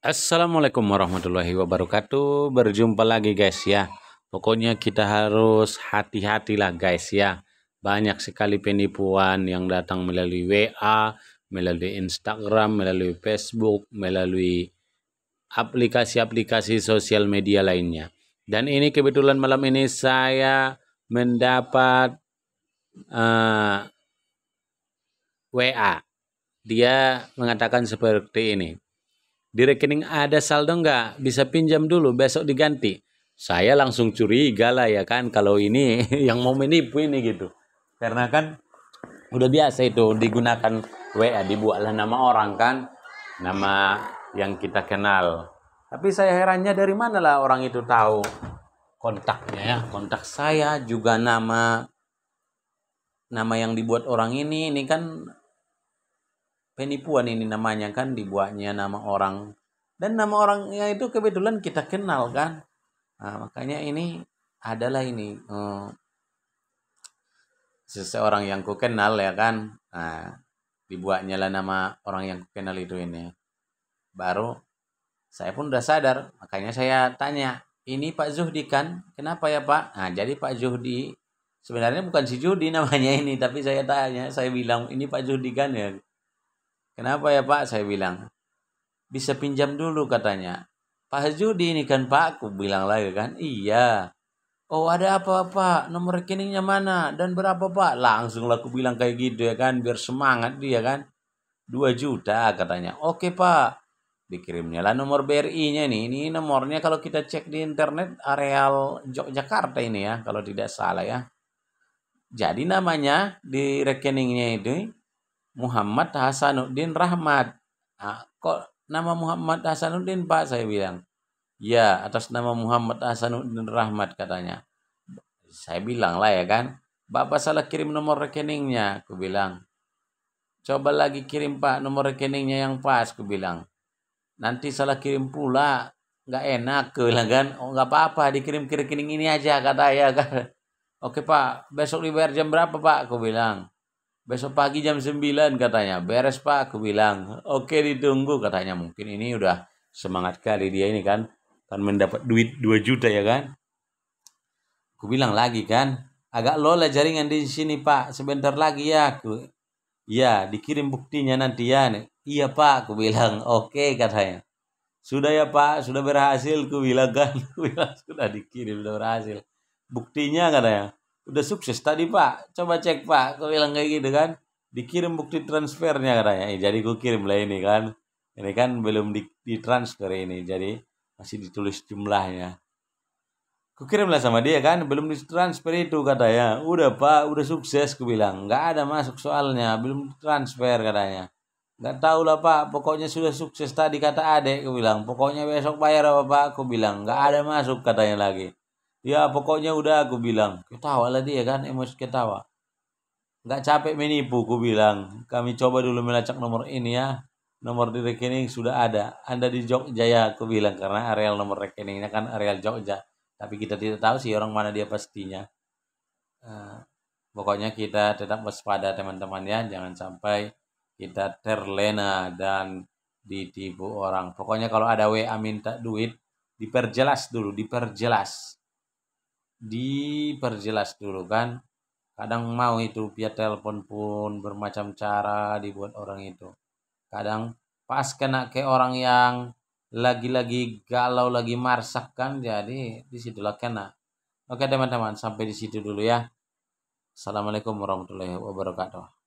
Assalamualaikum warahmatullahi wabarakatuh Berjumpa lagi guys ya Pokoknya kita harus hati hatilah guys ya Banyak sekali penipuan yang datang melalui WA Melalui Instagram, melalui Facebook, melalui aplikasi-aplikasi sosial media lainnya Dan ini kebetulan malam ini saya mendapat uh, eh, WA Dia mengatakan seperti ini di rekening ada saldo nggak? Bisa pinjam dulu, besok diganti. Saya langsung curiga lah ya kan kalau ini yang mau menipu ini gitu. Karena kan udah biasa itu digunakan WA dibuatlah nama orang kan, nama yang kita kenal. Tapi saya herannya dari mana lah orang itu tahu kontaknya ya, kontak saya juga nama nama yang dibuat orang ini ini kan penipuan ini namanya kan dibuatnya nama orang dan nama orangnya itu kebetulan kita kenal kan nah, makanya ini adalah ini hmm, seseorang yang ku kenal ya kan nah, dibuatnya lah nama orang yang ku kenal itu ini baru saya pun udah sadar makanya saya tanya ini Pak Zuhdi kan kenapa ya Pak nah jadi Pak Zuhdi sebenarnya bukan si Judi namanya ini tapi saya tanya saya bilang ini Pak Zuhdi kan ya Kenapa ya Pak? Saya bilang. Bisa pinjam dulu katanya. Pak Hajudi ini kan Pak, aku bilang lagi kan. Iya. Oh ada apa Pak? Nomor rekeningnya mana? Dan berapa Pak? Langsung aku bilang kayak gitu ya kan. Biar semangat dia kan. Dua juta katanya. Oke Pak. Dikirimnya lah nomor BRI-nya nih. Ini nomornya kalau kita cek di internet areal Yogyakarta ini ya. Kalau tidak salah ya. Jadi namanya di rekeningnya itu Muhammad Hasanuddin Rahmat. Nah, kok nama Muhammad Hasanuddin Pak? Saya bilang. Ya, atas nama Muhammad Hasanuddin Rahmat katanya. Saya bilang lah ya kan. Bapak salah kirim nomor rekeningnya, aku bilang. Coba lagi kirim Pak nomor rekeningnya yang pas, aku bilang. Nanti salah kirim pula, nggak enak, aku bilang kan. Oh nggak apa-apa, dikirim ke rekening ini aja kata ya kan. Oke Pak, besok dibayar jam berapa Pak? Aku bilang. Besok pagi jam 9 katanya. Beres pak, aku bilang. Oke ditunggu katanya. Mungkin ini udah semangat kali dia ini kan. Kan mendapat duit 2 juta ya kan. Aku bilang lagi kan. Agak lola jaringan di sini pak. Sebentar lagi ya. Aku, ya dikirim buktinya nanti ya. Iya pak, aku bilang. Oke katanya. Sudah ya pak, sudah berhasil. Aku bilang kan. Aku bilang sudah dikirim, sudah berhasil. Buktinya katanya udah sukses tadi pak coba cek pak kau bilang kayak gitu kan dikirim bukti transfernya katanya jadi gue kirim lah ini kan ini kan belum di, di transfer ini jadi masih ditulis jumlahnya gue kirim lah sama dia kan belum di transfer itu katanya udah pak udah sukses gue bilang nggak ada masuk soalnya belum transfer katanya nggak tahu lah pak pokoknya sudah sukses tadi kata adek gue bilang pokoknya besok bayar apa pak gue bilang nggak ada masuk katanya lagi ya pokoknya udah aku bilang ketawa lah dia kan emosi eh, ketawa nggak capek menipu aku bilang kami coba dulu melacak nomor ini ya nomor di rekening sudah ada anda di Jogja ya aku bilang karena areal nomor rekeningnya kan areal Jogja tapi kita tidak tahu sih orang mana dia pastinya uh, pokoknya kita tetap waspada teman-teman ya jangan sampai kita terlena dan ditipu orang pokoknya kalau ada WA minta duit diperjelas dulu diperjelas diperjelas dulu kan kadang mau itu via telepon pun bermacam cara dibuat orang itu kadang pas kena ke orang yang lagi-lagi galau lagi marsak kan jadi disitulah kena oke teman-teman sampai di situ dulu ya assalamualaikum warahmatullahi wabarakatuh